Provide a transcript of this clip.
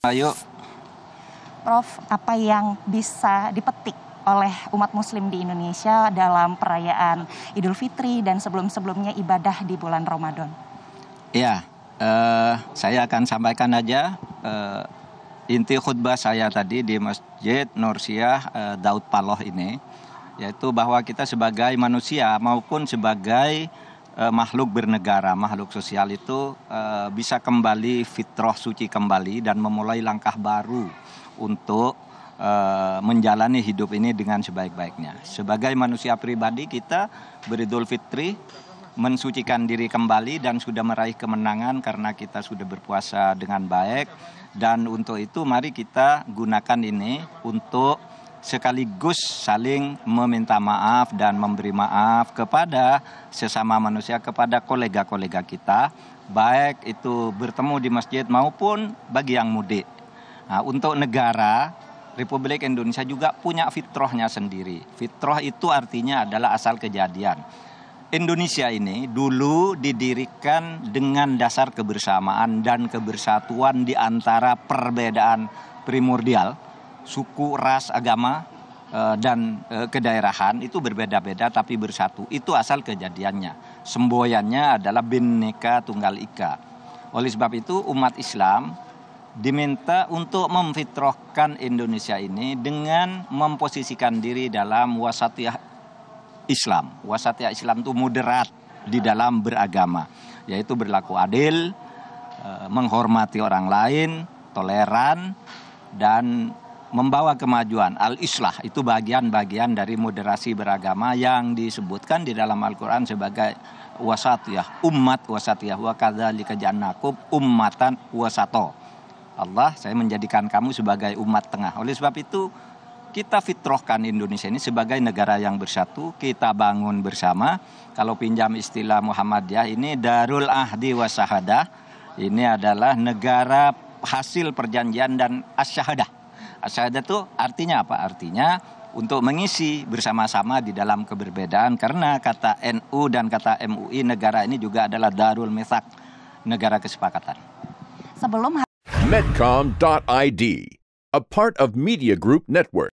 Ayo. Prof, apa yang bisa dipetik oleh umat muslim di Indonesia dalam perayaan Idul Fitri dan sebelum-sebelumnya ibadah di bulan Ramadan? Ya, eh, saya akan sampaikan aja eh, inti khutbah saya tadi di Masjid Nursiah eh, Daud Paloh ini, yaitu bahwa kita sebagai manusia maupun sebagai eh, makhluk bernegara, makhluk sosial itu eh, bisa kembali fitroh suci kembali dan memulai langkah baru untuk eh, menjalani hidup ini dengan sebaik-baiknya. Sebagai manusia pribadi kita beridul fitri mensucikan diri kembali dan sudah meraih kemenangan karena kita sudah berpuasa dengan baik dan untuk itu mari kita gunakan ini untuk sekaligus saling meminta maaf dan memberi maaf kepada sesama manusia, kepada kolega-kolega kita, baik itu bertemu di masjid maupun bagi yang mudik. Nah, untuk negara, Republik Indonesia juga punya fitrahnya sendiri. Fitrah itu artinya adalah asal kejadian. Indonesia ini dulu didirikan dengan dasar kebersamaan dan kebersatuan di antara perbedaan primordial suku, ras, agama eh, dan eh, kedaerahan itu berbeda-beda tapi bersatu. Itu asal kejadiannya. Semboyannya adalah Bhinneka Tunggal Ika. Oleh sebab itu umat Islam diminta untuk memfitrohkan Indonesia ini dengan memposisikan diri dalam wasatiyah Islam. Wasatiyah Islam itu moderat di dalam beragama, yaitu berlaku adil, eh, menghormati orang lain, toleran dan membawa kemajuan. Al-islah itu bagian-bagian dari moderasi beragama yang disebutkan di dalam Al-Qur'an sebagai wasatiyah, umat wasatiyah wa kadzalika ja'alnakum ummatan wasato. Allah, saya menjadikan kamu sebagai umat tengah. Oleh sebab itu, kita fitrohkan Indonesia ini sebagai negara yang bersatu, kita bangun bersama. Kalau pinjam istilah Muhammadiyah ini darul ahdi wasahadah. Ini adalah negara hasil perjanjian dan asyahadah. Asyahadah itu artinya apa? Artinya untuk mengisi bersama-sama di dalam keberbedaan karena kata NU dan kata MUI negara ini juga adalah darul mesak negara kesepakatan. Sebelum Medcom.id, a part of Media Group Network.